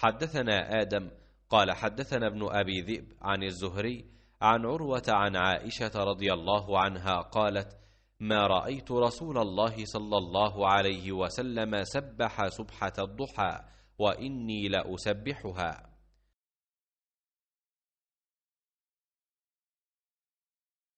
حدثنا آدم قال حدثنا ابن أبي ذئب عن الزهري عن عروة عن عائشة رضي الله عنها قالت ما رأيت رسول الله صلى الله عليه وسلم سبح سبحة الضحى وإني لأسبحها